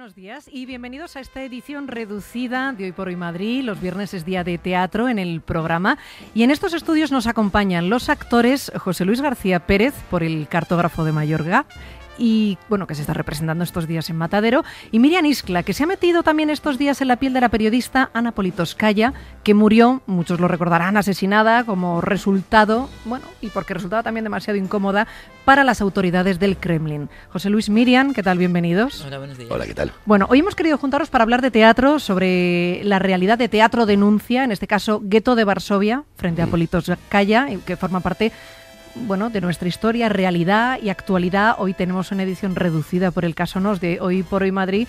buenos días y bienvenidos a esta edición reducida de Hoy por Hoy Madrid. Los viernes es día de teatro en el programa y en estos estudios nos acompañan los actores José Luis García Pérez por el cartógrafo de Mayorga y bueno, que se está representando estos días en Matadero, y Miriam Iscla, que se ha metido también estos días en la piel de la periodista Ana Politoskaya, que murió, muchos lo recordarán, asesinada como resultado, bueno, y porque resultaba también demasiado incómoda para las autoridades del Kremlin. José Luis Miriam, ¿qué tal? Bienvenidos. Hola, buenos días. Hola, ¿qué tal? Bueno, hoy hemos querido juntaros para hablar de teatro, sobre la realidad de teatro denuncia, en este caso Gueto de Varsovia, frente a mm. Politoskaya, que forma parte bueno, de nuestra historia, realidad y actualidad. Hoy tenemos una edición reducida por el caso NOS de Hoy por Hoy Madrid.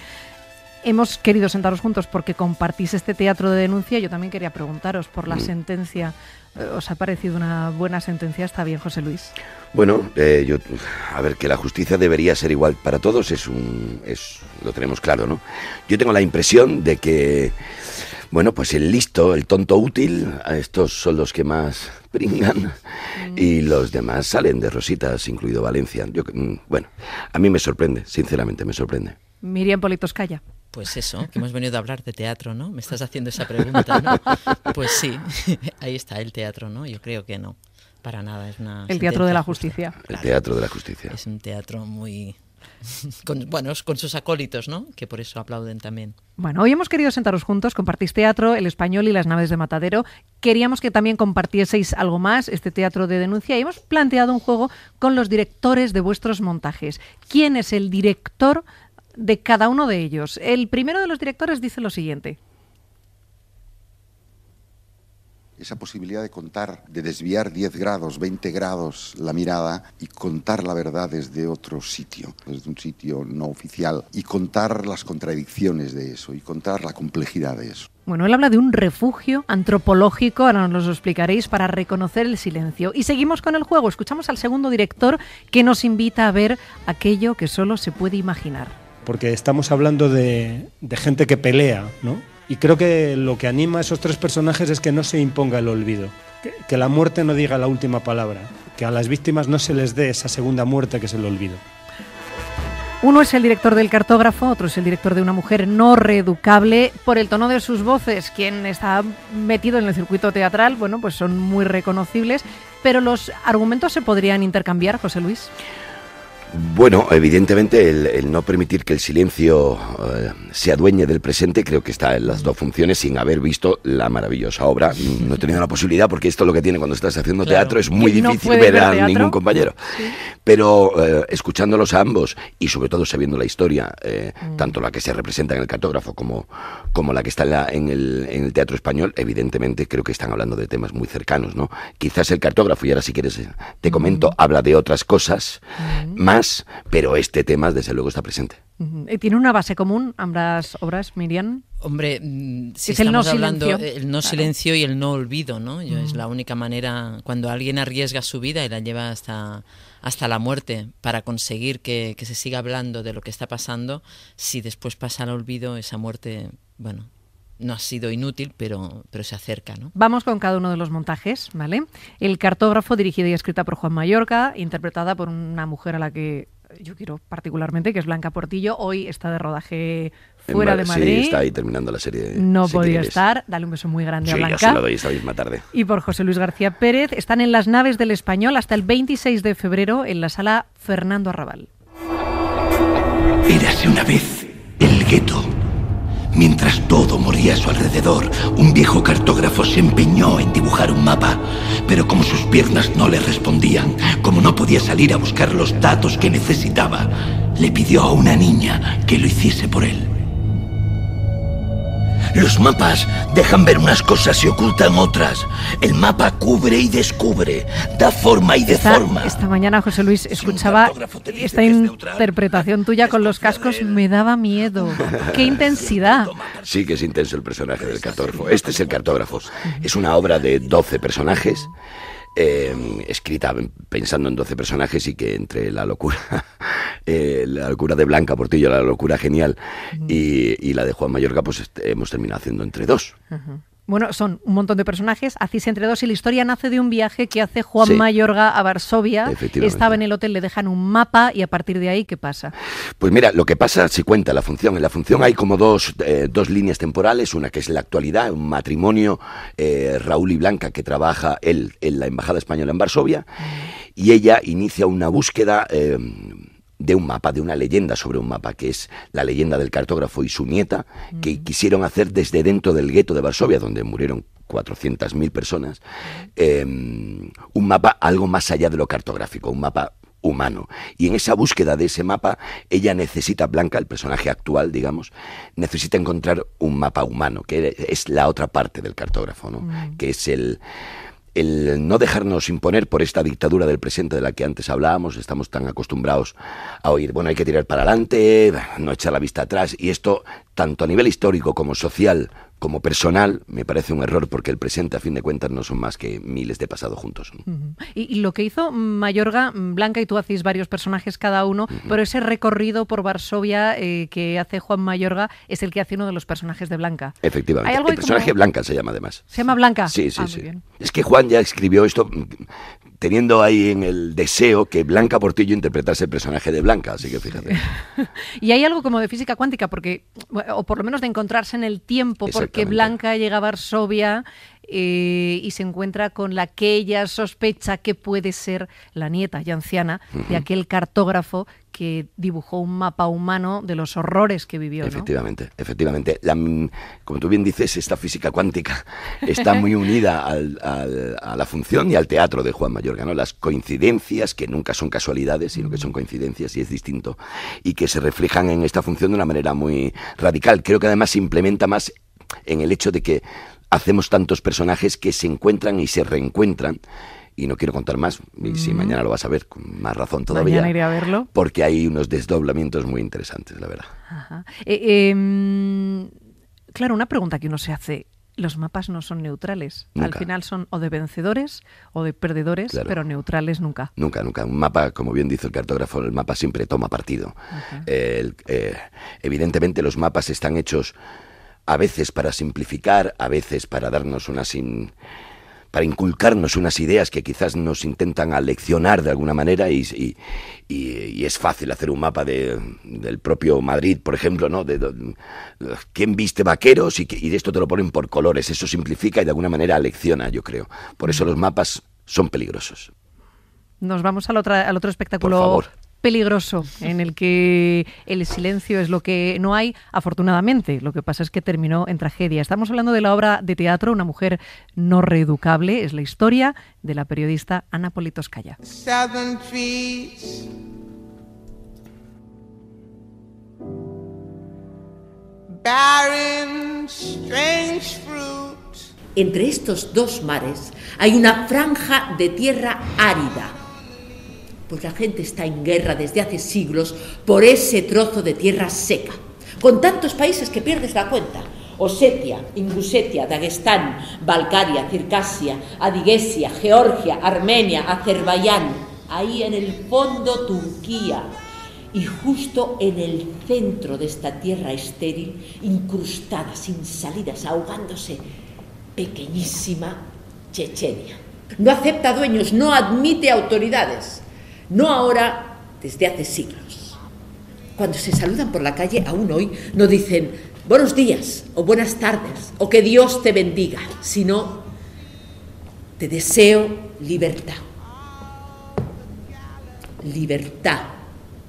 Hemos querido sentaros juntos porque compartís este teatro de denuncia. Yo también quería preguntaros por la mm. sentencia. Eh, ¿Os ha parecido una buena sentencia? ¿Está bien, José Luis? Bueno, eh, yo, a ver, que la justicia debería ser igual para todos, es un, es, lo tenemos claro, ¿no? Yo tengo la impresión de que bueno, pues el listo, el tonto útil, a estos son los que más pringan mm. y los demás salen de rositas, incluido Valencia. Yo, mm, bueno, a mí me sorprende, sinceramente me sorprende. Miriam Politoscaya. Pues eso, que hemos venido a hablar de teatro, ¿no? Me estás haciendo esa pregunta, ¿no? Pues sí, ahí está el teatro, ¿no? Yo creo que no, para nada. Es una el teatro de la justicia. El teatro de la justicia. Es un teatro muy con, bueno, con sus acólitos, ¿no? Que por eso aplauden también. Bueno, hoy hemos querido sentaros juntos, compartís teatro, el español y las naves de Matadero. Queríamos que también compartieseis algo más, este teatro de denuncia, y hemos planteado un juego con los directores de vuestros montajes. ¿Quién es el director de cada uno de ellos? El primero de los directores dice lo siguiente. esa posibilidad de contar, de desviar 10 grados, 20 grados la mirada y contar la verdad desde otro sitio, desde un sitio no oficial, y contar las contradicciones de eso, y contar la complejidad de eso. Bueno, él habla de un refugio antropológico, ahora nos lo explicaréis, para reconocer el silencio. Y seguimos con el juego, escuchamos al segundo director que nos invita a ver aquello que solo se puede imaginar. Porque estamos hablando de, de gente que pelea, ¿no? Y creo que lo que anima a esos tres personajes es que no se imponga el olvido, que, la muerte no diga la última palabra, que a las víctimas no se les dé esa segunda muerte que es el olvido. Uno es el director del cartógrafo, otro es el director de una mujer no reeducable. Por el tono de sus voces, quien está metido en el circuito teatral, bueno, pues son muy reconocibles. Pero los argumentos se podrían intercambiar, José Luis. Bueno, evidentemente el, no permitir que el silencio eh, se adueñe del presente creo que está en las dos funciones sin haber visto la maravillosa obra. No he tenido la posibilidad porque esto es lo que tiene cuando estás haciendo teatro, es muy difícil ver a ningún compañero. Pero eh, escuchándolos a ambos y sobre todo sabiendo la historia, eh, mm. tanto la que se representa en el cartógrafo como, como la que está en, el, teatro español, evidentemente creo que están hablando de temas muy cercanos. ¿no? Quizás el cartógrafo, y ahora si quieres te comento, mm. habla de otras cosas mm. más pero este tema desde luego está presente. ¿Tiene una base común ambas obras, Miriam? Hombre, mm, si estamos el no hablando silencio. Eh, no silencio y el no olvido, ¿no? Es la única manera cuando alguien arriesga su vida y la lleva hasta hasta la muerte para conseguir que, que se siga hablando de lo que está pasando, si después pasa al olvido esa muerte, bueno, no ha sido inútil, pero, pero se acerca. ¿no? Vamos con cada uno de los montajes, ¿vale? El cartógrafo, dirigido y escrita por Juan Mallorca, interpretada por una mujer a la que yo quiero particularmente, que es Blanca Portillo. Hoy está de rodaje fuera de Madrid. Sí, está ahí terminando la serie. No podía estar. Dale un beso muy grande a Blanca. tarde. Y por José Luis García Pérez. Están en las naves del Español hasta el 26 de febrero en la sala Fernando Arrabal. Érase una vez el gueto Mientras todo moría a su alrededor, un viejo cartógrafo se empeñó en dibujar un mapa, pero como sus piernas no le respondían, como no podía salir a buscar los datos que necesitaba, le pidió a una niña que lo hiciese por él. Los mapas dejan ver unas cosas y ocultan otras. El mapa cubre y descubre, da forma y deforma. Esta, mañana, José Luis, escuchaba esta interpretación tuya con los cascos, me daba miedo. ¡Qué intensidad! Sí que es intenso el personaje del cartógrafo. Este es el cartógrafo. Es una obra de 12 personajes Em, escrita pensando en 12 personajes y que entre la locura, eh, la locura de Blanca Portillo, la locura genial y, y, la de Juan Mayorga pues hemos terminado haciendo entre dos. Bueno, son un montón de personajes, se entre dos y la historia nace de un viaje que hace Juan Mayorga a Varsovia. Estaba en el hotel, le dejan un mapa y a partir de ahí, ¿qué pasa? Pues mira, lo que pasa, si cuenta la función, en la función hay como dos, eh, líneas temporales, una que es la actualidad, un matrimonio, eh, Raúl y Blanca, que trabaja él en la Embajada Española en Varsovia, mm. y ella inicia una búsqueda... Eh, de un mapa, de una leyenda sobre un mapa, que es la leyenda del cartógrafo y su nieta, que mm. quisieron hacer desde dentro del gueto de Varsovia, donde murieron 400.000 personas, em, un mapa algo más allá de lo cartográfico, un mapa humano. Y en esa búsqueda de ese mapa, ella necesita, Blanca, el personaje actual, digamos, necesita encontrar un mapa humano, que es la otra parte del cartógrafo, ¿no? Mm. que es el el no dejarnos imponer por esta dictadura del presente de la que antes hablábamos, estamos tan acostumbrados a oír, bueno, hay que tirar para adelante, no echar la vista atrás, y esto, tanto a nivel histórico como social, como personal me parece un error porque el presente a fin de cuentas no son más que miles de pasado juntos. y, lo que hizo Mayorga, Blanca y tú hacéis varios personajes cada uno, pero ese recorrido por Varsovia eh, que hace Juan Mayorga es el que hace uno de los personajes de Blanca. Efectivamente. el personaje Blanca se llama además. Se llama Blanca. Sí, sí, ah, sí. Es que Juan ya escribió esto teniendo ahí en el deseo que Blanca Portillo interpretase el personaje de Blanca, así que fíjate. y hay algo como de física cuántica, porque, o por lo menos de encontrarse en el tiempo, porque Blanca llega a Varsovia eh, y se encuentra con la que ella sospecha que puede ser la nieta ya anciana de aquel cartógrafo que dibujó un mapa humano de los horrores que vivió. Efectivamente, efectivamente. Mm, como tú bien dices, esta física cuántica está muy unida a la función y al teatro de Juan Mayorga, ¿no? Las coincidencias, que nunca son casualidades, sino que son coincidencias y es distinto, y que se reflejan en esta función de una manera muy radical. Creo que además se implementa más en el hecho de que hacemos tantos personajes que se encuentran y se reencuentran y no quiero contar más. Y si mm. mañana lo vas a ver, con más razón todavía. Mañana iré a verlo. Porque hay unos desdoblamientos muy interesantes, la verdad. Eh, em, claro, una pregunta que uno se hace. Los mapas no son neutrales. Al final son o de vencedores o de perdedores, pero neutrales nunca. Nunca, nunca. Un mapa, como bien dice el cartógrafo, el mapa siempre toma partido. Eh, evidentemente los mapas están hechos a veces para simplificar, a veces para darnos una sin para inculcarnos unas ideas que quizás nos intentan aleccionar de alguna manera y, es fácil hacer un mapa de, del propio Madrid, por ejemplo, ¿no? De, quién viste vaqueros y, de esto te lo ponen por colores. Eso simplifica y de alguna manera alecciona, yo creo. Por eso los mapas son peligrosos. Nos vamos al, otro al otro espectáculo peligroso en el que el silencio es lo que no hay, afortunadamente. Lo que pasa es que terminó en tragedia. Estamos hablando de la obra de teatro Una mujer no reeducable. Es la historia de la periodista Ana Scaya. Entre estos dos mares hay una franja de tierra árida pues la gente está en guerra desde hace siglos por ese trozo de tierra seca, con tantos países que pierdes la cuenta. Osetia, Ingusetia, Dagestán, Balcaria, Circasia, Adigesia, Georgia, Armenia, Azerbaiyán, ahí en el fondo Turquía, y justo en el centro de esta tierra estéril, incrustada, sin salidas, ahogándose, pequeñísima Chechenia. No acepta dueños, no admite autoridades no ahora, desde hace siglos. Cuando se saludan por la calle, aún hoy, no dicen buenos días o buenas tardes o que Dios te bendiga, sino te deseo libertad. Libertad,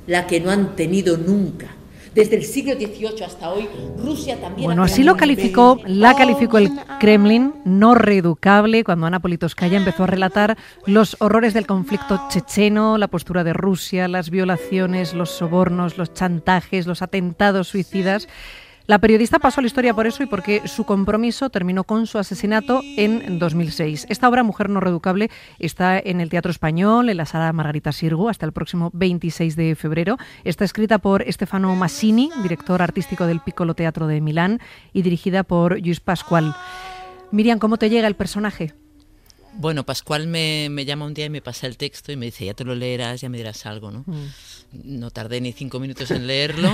la que no han tenido nunca desde el siglo XVIII hasta hoy, Rusia también... Bueno, así lo calificó, la calificó el oh, Kremlin, no reeducable, cuando Ana Politoskaya ah, empezó a relatar los horrores del conflicto checheno, la postura de Rusia, las violaciones, los sobornos, los chantajes, los atentados suicidas la periodista pasó a la historia por eso y porque su compromiso terminó con su asesinato en 2006. Esta obra, Mujer no reducable, está en el Teatro Español, en la sala Margarita Sirgo, hasta el próximo 26 de febrero. Está escrita por Stefano Massini, director artístico del Piccolo Teatro de Milán, y dirigida por Luis Pascual. Miriam, ¿cómo te llega el personaje? Bueno, Pascual me, llama un día y me pasa el texto y me dice, ya te lo leerás, ya me dirás algo, ¿no? Mm. No tardé ni cinco minutos en leerlo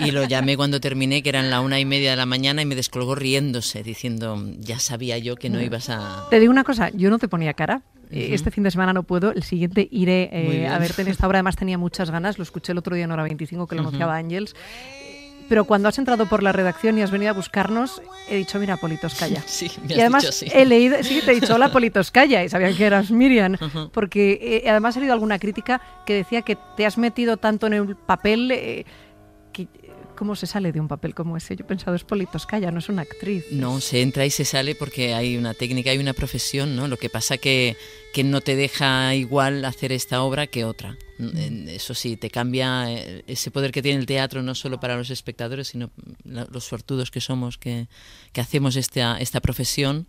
y lo llamé cuando terminé, que eran la una y media de la mañana, y me descolgó riéndose, diciendo, ya sabía yo que no mm. ibas a... Te digo una cosa, yo no te ponía cara, eh, este fin de semana no puedo, el siguiente iré eh, a verte en esta obra. Además, tenía muchas ganas, lo escuché el otro día en Hora 25 que lo anunciaba Angels pero cuando has entrado por la redacción y has venido a buscarnos, he dicho, mira, Politos, calla. Sí, me has y además he leído, sí, te he dicho, hola, Politos, calla, y sabían que eras Miriam, porque eh, además ha leído alguna crítica que decía que te has metido tanto en el papel eh, que ¿Cómo se sale de un papel como ese? Yo he pensado, es Politoscaya, no es una actriz. No, se entra y se sale porque hay una técnica, hay una profesión, ¿no? Lo que pasa que, que no te deja igual hacer esta obra que otra. Mm. Eso sí, te cambia eh, ese poder que tiene el teatro, no solo para los espectadores, sino los fortudos que somos, que, que hacemos esta, esta profesión,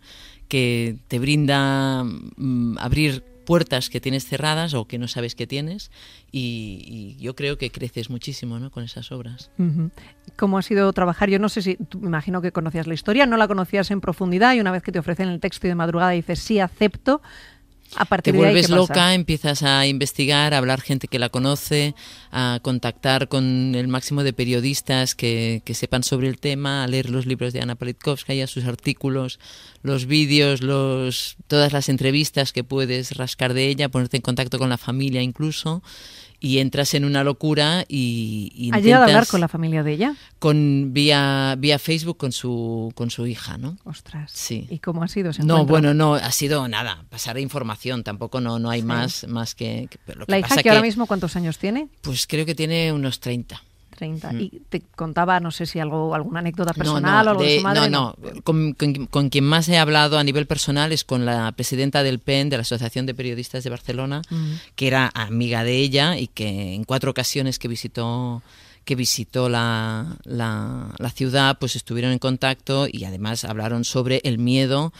que te brinda mm, abrir puertas que tienes cerradas o que no sabes que tienes y, yo creo que creces muchísimo con esas obras. ¿Cómo ha sido trabajar? Yo no sé si, me imagino que conocías la historia, no la conocías en profundidad y una vez que te ofrecen el texto y de madrugada dices sí, acepto, te vuelves loca, empiezas a investigar, a hablar gente que la conoce, a contactar con el máximo de periodistas que, que sepan sobre el tema, a leer los libros de Ana Politkovskaya, sus artículos, los vídeos, los, todas las entrevistas que puedes rascar de ella, ponerte en contacto con la familia incluso y entras en una locura y, ¿Ha llegado a hablar con la familia de ella? Con vía vía Facebook con su con su hija, ¿no? Ostras. Sí. ¿Y cómo ha sido ese No, bueno, no ha sido nada, pasar información, tampoco no no hay más más que, La hija que ahora mismo cuántos años tiene? Pues creo que tiene unos 30. Y te contaba, no sé si algo alguna anécdota personal o algo de, No, no. Con, quien más he hablado a nivel personal es con la presidenta del PEN, de la Asociación de Periodistas de Barcelona, que era amiga de ella y que en cuatro ocasiones que visitó que visitó la, la, la ciudad, pues estuvieron en contacto y además hablaron sobre el miedo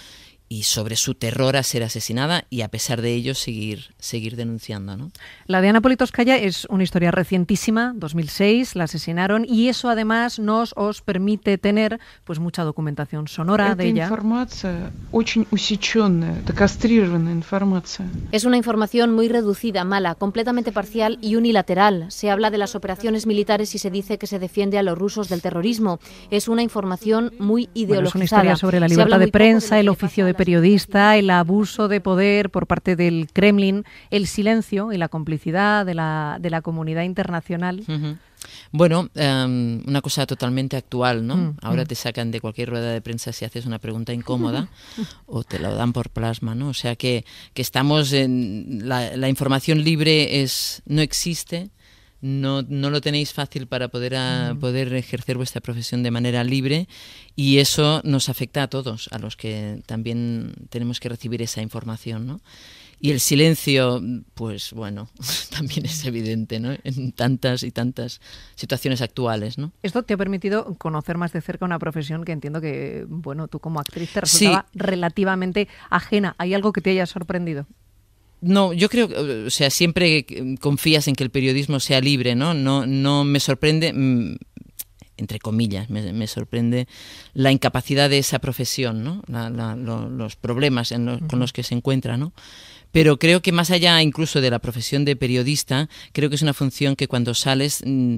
y sobre su terror a ser asesinada y a pesar de ello seguir, seguir denunciando. ¿no? La de Ana Politoskaya es una historia recientísima, 2006, la asesinaron y eso además nos os permite tener pues mucha documentación sonora de ella. Es una información muy reducida, mala, completamente parcial y unilateral. Se habla de las operaciones militares y se dice que se defiende a los rusos del terrorismo. Es una información muy ideologizada. es una historia sobre la libertad de prensa, el oficio de periodista, el abuso de poder por parte del Kremlin, el silencio y la complicidad de la, de la comunidad internacional. Bueno, em, una cosa totalmente actual, ¿no? Mm, Ahora mm. te sacan de cualquier rueda de prensa si haces una pregunta incómoda o te la dan por plasma, ¿no? O sea que, que estamos en la, la información libre es no existe, no, lo tenéis fácil para poder, mm. poder ejercer vuestra profesión de manera libre y eso nos afecta a todos, a los que también tenemos que recibir esa información, ¿no? Y el silencio, pues bueno, también es evidente, ¿no? En tantas y tantas situaciones actuales, Esto te ha permitido conocer más de cerca una profesión que entiendo que, bueno, tú como actriz te resultaba relativamente ajena. ¿Hay algo que te haya sorprendido? No, yo creo, o sea, siempre confías en que el periodismo sea libre, ¿no? No, no me sorprende, mm, entre comillas, me, sorprende la incapacidad de esa profesión, ¿no? los problemas con los que se encuentra, ¿no? Pero creo que más allá incluso de la profesión de periodista, creo que es una función que cuando sales mm,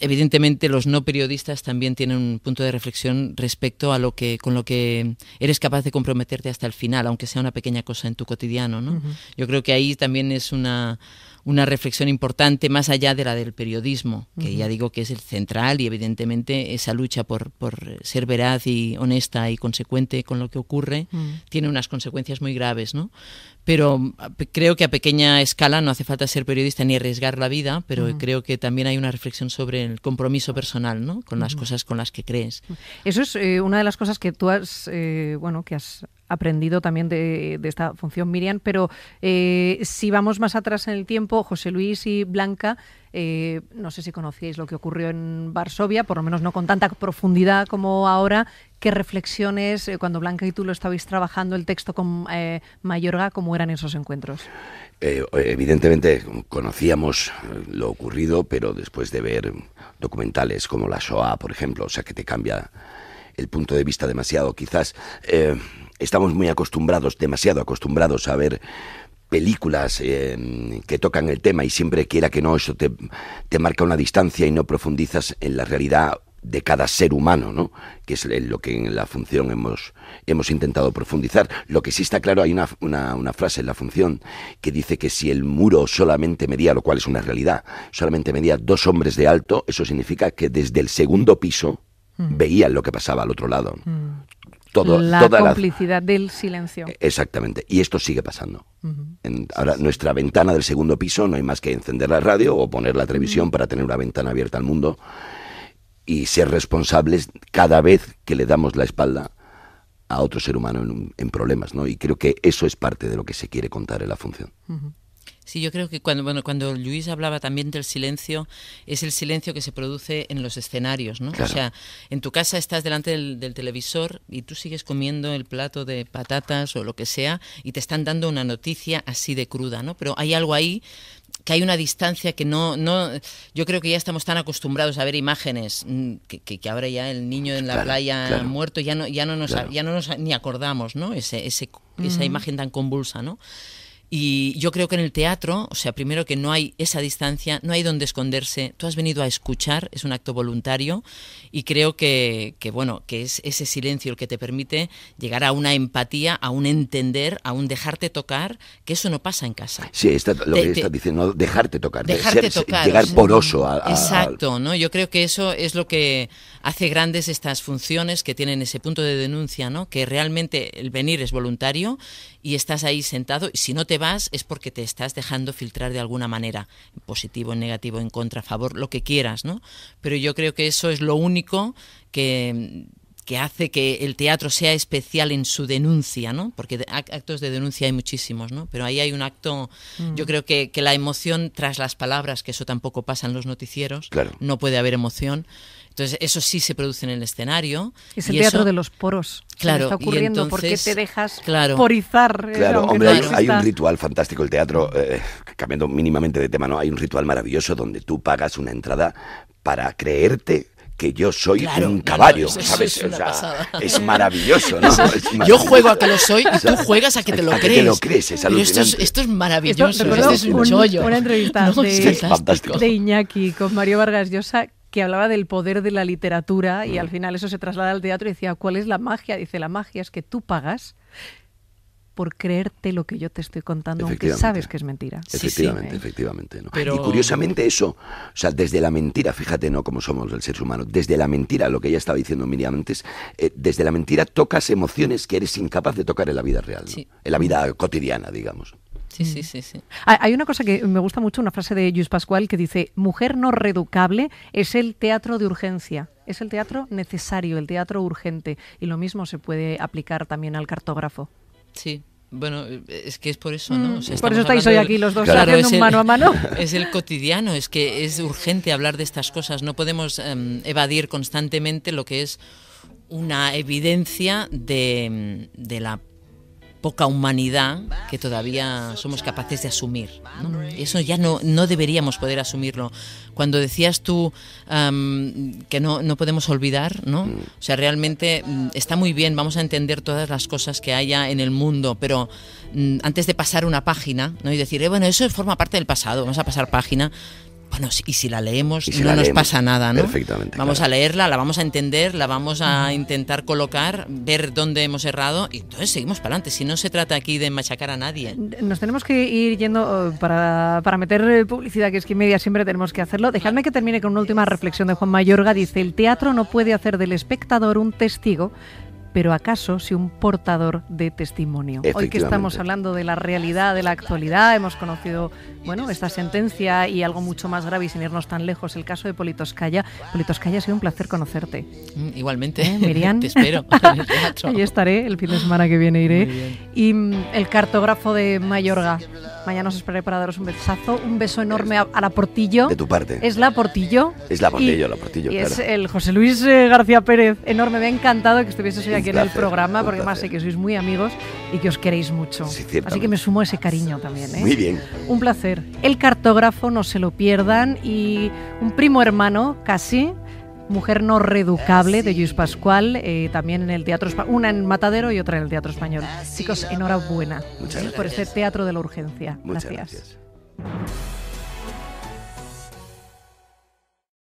evidentemente los no periodistas también tienen un punto de reflexión respecto a lo que con lo que eres capaz de comprometerte hasta el final, aunque sea una pequeña cosa en tu cotidiano, ¿no? Yo creo que ahí también es una una reflexión importante más allá de la del periodismo, que ya digo que es el central y evidentemente esa lucha por, ser veraz y honesta y consecuente con lo que ocurre tiene unas consecuencias muy graves, ¿no? Pero creo que a pequeña escala no hace falta ser periodista ni arriesgar la vida, pero creo que también hay una reflexión sobre el compromiso personal, ¿no? Con las cosas con las que crees. Eso es eh, una de las cosas que tú has, eh, bueno, que has aprendido también de, esta función, Miriam. Pero eh, si vamos más atrás en el tiempo, José Luis y Blanca, eh, no sé si conocíais lo que ocurrió en Varsovia, por lo menos no con tanta profundidad como ahora. ¿Qué reflexiones, eh, cuando Blanca y tú lo estabais trabajando, el texto con Mayorga, cómo eran esos encuentros? evidentemente conocíamos lo ocurrido, pero después de ver documentales como la Shoah, por ejemplo, o sea que te cambia el punto de vista demasiado, quizás estamos muy acostumbrados, demasiado acostumbrados a ver películas eh, que tocan el tema y siempre quiera que no, eso te, marca una distancia y no profundizas en la realidad de cada ser humano, ¿no? que es lo que en la función hemos, hemos intentado profundizar. Lo que sí está claro, hay una, frase en la función que dice que si el muro solamente medía, lo cual es una realidad, solamente medía dos hombres de alto, eso significa que desde el segundo piso mm. veían lo que pasaba al otro lado. Mm la complicidad del silencio. E, exactamente. Y esto sigue pasando. en, ahora, nuestra ventana del segundo piso no hay más que encender la radio o poner la televisión para tener una ventana abierta al mundo y ser responsables cada vez que le damos la espalda a otro ser humano en, problemas, ¿no? Y creo que eso es parte de lo que se quiere contar en la función. Sí, yo creo que cuando, bueno, cuando Luis hablaba también del silencio, es el silencio que se produce en los escenarios, ¿no? O sea, en tu casa estás delante del, televisor y tú sigues comiendo el plato de patatas o lo que sea y te están dando una noticia así de cruda, ¿no? Pero hay algo ahí que hay una distancia que no, no yo creo que ya estamos tan acostumbrados a ver imágenes mm, que, que, ahora ya el niño en la playa muerto ya no, ya no nos, ya no nos ni acordamos, ¿no? Ese, ese, Esa imagen tan convulsa, ¿no? Y yo creo que en el teatro, o sea, primero que no hay esa distancia, no hay donde esconderse. Tú has venido a escuchar, es un acto voluntario, y creo que, bueno, que es ese silencio el que te permite llegar a una empatía, a un entender, a un dejarte tocar, que eso no pasa en casa. Sí, lo que estás diciendo, dejarte tocar, dejarte tocar, llegar poroso a, Exacto, ¿no? Yo creo que eso es lo que hace grandes estas funciones que tienen ese punto de denuncia, ¿no? Que realmente el venir es voluntario y estás ahí sentado, y si no te es porque te estás dejando filtrar de alguna manera, positivo, en negativo, en contra, a favor, lo que quieras, ¿no? Pero yo creo que eso es lo único que que hace que el teatro sea especial en su denuncia, ¿no? Porque actos de denuncia hay muchísimos, ¿no? Pero ahí hay un acto, mm. yo creo que, que, la emoción tras las palabras, que eso tampoco pasa en los noticieros, claro. no puede haber emoción. Entonces, eso sí se produce en el escenario. Es el teatro de los poros. Claro. está ocurriendo? ¿Por qué te dejas porizar? Claro, eh, hombre, hay, un ritual fantástico. El teatro, eh, cambiando mínimamente de tema, ¿no? Hay un ritual maravilloso donde tú pagas una entrada para creerte que yo soy un caballo, ¿sabes? Es, maravilloso, ¿no? Yo juego a que lo soy y tú juegas a que te lo crees. Que es Esto, es, esto es, maravilloso, esto, es un, chollo. Una entrevista de, Iñaki con Mario Vargas Llosa que hablaba del poder de la literatura y mm. al final eso se traslada al teatro y decía, ¿cuál es la magia? Dice, la magia es que tú pagas por creerte lo que yo te estoy contando, aunque sabes que es mentira. Efectivamente, efectivamente. Y curiosamente eso, o sea, desde la mentira, fíjate no cómo somos el ser humano, desde la mentira, lo que ella estaba diciendo Miriam antes, eh, desde la mentira tocas emociones que eres incapaz de tocar en la vida real, en la vida cotidiana, digamos. Sí, sí, sí, sí. Ah, hay una cosa que me gusta mucho, una frase de Luis Pascual que dice, mujer no reducable es el teatro de urgencia, es el teatro necesario, el teatro urgente. Y lo mismo se puede aplicar también al cartógrafo. Sí, bueno, eh, es que es por eso, ¿no? Mm, por eso estáis hoy aquí los dos haciendo un mano a mano. Es el cotidiano, es que es urgente hablar de estas cosas. No podemos em, evadir constantemente lo que es una evidencia de, mm, de la poca humanidad que todavía somos capaces de asumir. eso ya no, deberíamos poder asumirlo. Cuando decías tú que no, podemos olvidar, ¿no? O sea, realmente mm, está muy bien, vamos a entender todas las cosas que haya en el mundo, pero mm, antes de pasar una página ¿no? y decir, eh, bueno, eso forma parte del pasado, vamos a pasar página, bueno, y si la leemos, no nos pasa nada, ¿no? Perfectamente. Vamos a leerla, la vamos a entender, la vamos a intentar colocar, ver dónde hemos errado y entonces seguimos para adelante. Si no se trata aquí de machacar a nadie. Nos tenemos que ir yendo eh, para, para meter eh, publicidad, que es que media siempre tenemos que hacerlo. Dejadme que termine con una última reflexión de Juan Mayorga. Dice: El teatro no puede hacer del espectador un testigo pero acaso si un portador de testimonio. Hoy que estamos hablando de la realidad, de la actualidad, hemos conocido bueno, esta sentencia y algo mucho más grave y sin irnos tan lejos, el caso de Politoscaya. Politoscaya, ha sido un placer conocerte. Mm, igualmente, ¿Eh, te espero. Allí estaré, el fin de semana que viene iré. Y mm, el cartógrafo de Mayorga, Mañana os esperaré para daros un besazo. Un beso enorme a, la Portillo. De tu parte. Es la Portillo. Es la Portillo, la Portillo. Y es el José Luis eh, García Pérez. Enorme, me ha encantado que estuvieseis hoy aquí en el programa, porque más sé que sois muy amigos y que os queréis mucho. Sí, Así que me sumo a ese cariño también. ¿eh? Muy bien. Un placer. El cartógrafo, no se lo pierdan, y un primo hermano, casi, Mujer no reducable de Luis Pascual, eh, también en el Teatro una en Matadero y otra en el Teatro Español. Chicos, enhorabuena por este Teatro de la Urgencia. gracias.